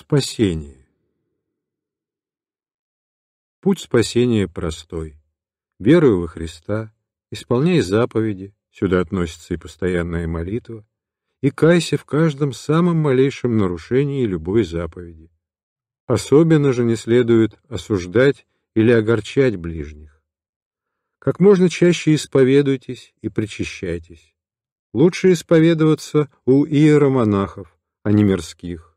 Спасение. Путь спасения простой. Веруй во Христа, исполняй заповеди, сюда относится и постоянная молитва, и кайся в каждом самом малейшем нарушении любой заповеди. Особенно же не следует осуждать или огорчать ближних. Как можно чаще исповедуйтесь и причащайтесь. Лучше исповедоваться у иеромонахов, а не мирских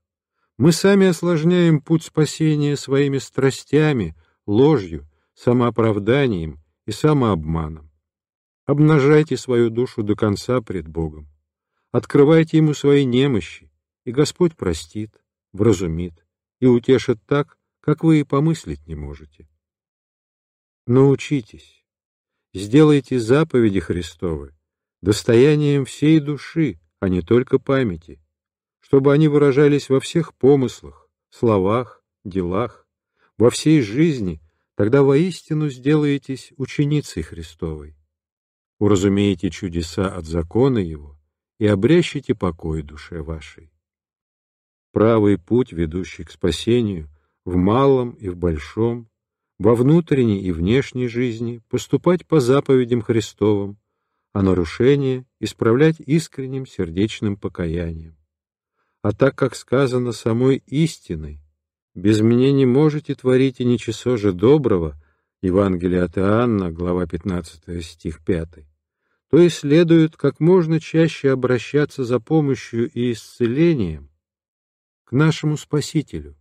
мы сами осложняем путь спасения своими страстями, ложью, самооправданием и самообманом. Обнажайте свою душу до конца пред Богом. Открывайте Ему свои немощи, и Господь простит, вразумит и утешит так, как вы и помыслить не можете. Научитесь, сделайте заповеди Христовы достоянием всей души, а не только памяти, чтобы они выражались во всех помыслах, словах, делах, во всей жизни, тогда воистину сделаетесь ученицей Христовой. Уразумеете чудеса от закона Его и обрящите покой душе вашей. Правый путь, ведущий к спасению, в малом и в большом, во внутренней и внешней жизни поступать по заповедям Христовым, а нарушение исправлять искренним сердечным покаянием а так как сказано самой истиной. «Без меня не можете творить и ничего же доброго» Евангелие от Иоанна, глава 15, стих 5, то и следует как можно чаще обращаться за помощью и исцелением к нашему Спасителю,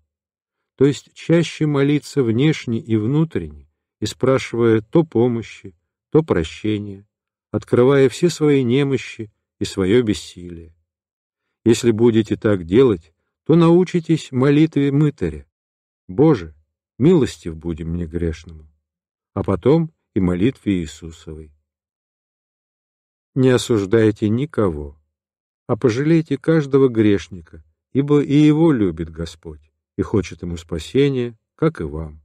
то есть чаще молиться внешне и внутренне, и спрашивая то помощи, то прощения, открывая все свои немощи и свое бессилие. Если будете так делать, то научитесь молитве мытаря. Боже, милостив будем мне грешному. А потом и молитве Иисусовой. Не осуждайте никого, а пожалейте каждого грешника, ибо и его любит Господь и хочет ему спасения, как и вам.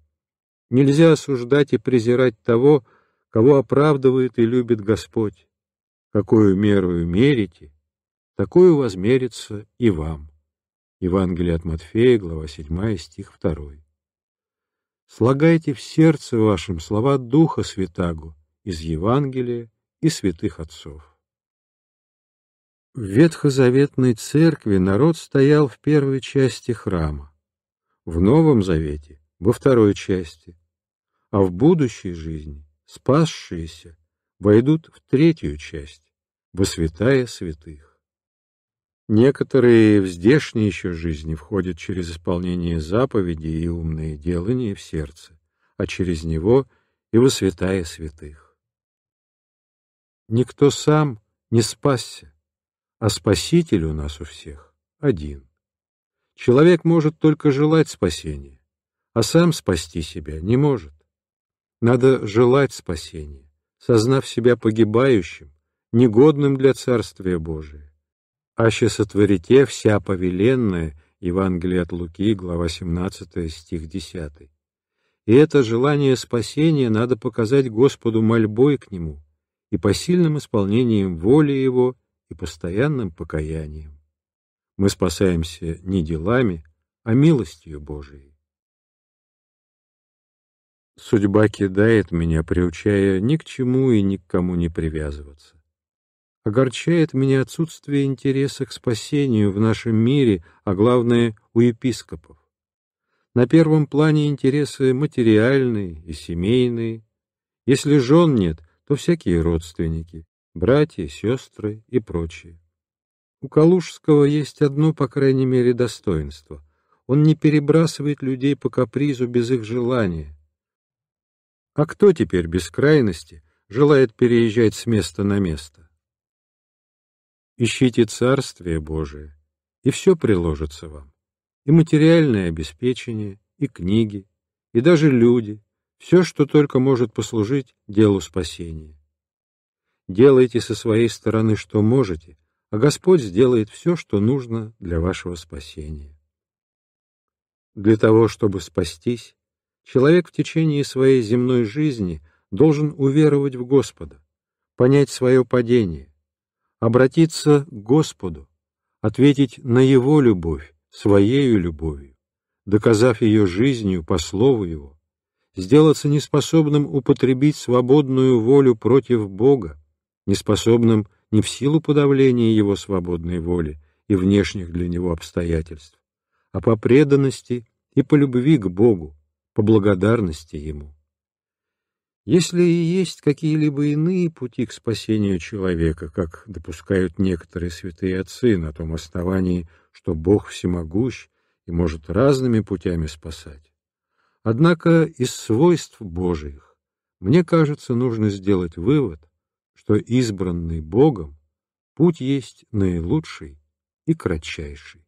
Нельзя осуждать и презирать того, кого оправдывает и любит Господь. Какую меру мерите, такую возмерится и вам. Евангелие от Матфея, глава 7, стих 2. Слагайте в сердце вашем слова Духа Святаго из Евангелия и святых отцов. В Ветхозаветной церкви народ стоял в первой части храма, в Новом Завете — во второй части, а в будущей жизни спасшиеся войдут в третью часть, во святая святых. Некоторые в здешней еще жизни входят через исполнение заповедей и умные делания в сердце, а через него и во святая святых. Никто сам не спасся, а Спаситель у нас у всех один. Человек может только желать спасения, а сам спасти себя не может. Надо желать спасения, сознав себя погибающим, негодным для Царствия Божия аще сотворите вся повеленная» Евангелие от Луки, глава 17, стих 10. И это желание спасения надо показать Господу мольбой к Нему и посильным исполнением воли Его и постоянным покаянием. Мы спасаемся не делами, а милостью Божией. Судьба кидает меня, приучая ни к чему и ни к кому не привязываться. Огорчает меня отсутствие интереса к спасению в нашем мире, а главное — у епископов. На первом плане интересы материальные и семейные. Если жен нет, то всякие родственники, братья, сестры и прочие. У Калужского есть одно, по крайней мере, достоинство. Он не перебрасывает людей по капризу без их желания. А кто теперь без крайности желает переезжать с места на место? Ищите Царствие Божие, и все приложится вам. И материальное обеспечение, и книги, и даже люди, все, что только может послужить делу спасения. Делайте со своей стороны, что можете, а Господь сделает все, что нужно для вашего спасения. Для того, чтобы спастись, человек в течение своей земной жизни должен уверовать в Господа, понять свое падение, обратиться к Господу, ответить на Его любовь, Своею любовью, доказав ее жизнью по слову Его, сделаться неспособным употребить свободную волю против Бога, неспособным не в силу подавления Его свободной воли и внешних для Него обстоятельств, а по преданности и по любви к Богу, по благодарности Ему. Если и есть какие-либо иные пути к спасению человека, как допускают некоторые святые отцы на том основании, что Бог всемогущ и может разными путями спасать, однако из свойств Божиих, мне кажется, нужно сделать вывод, что избранный Богом путь есть наилучший и кратчайший.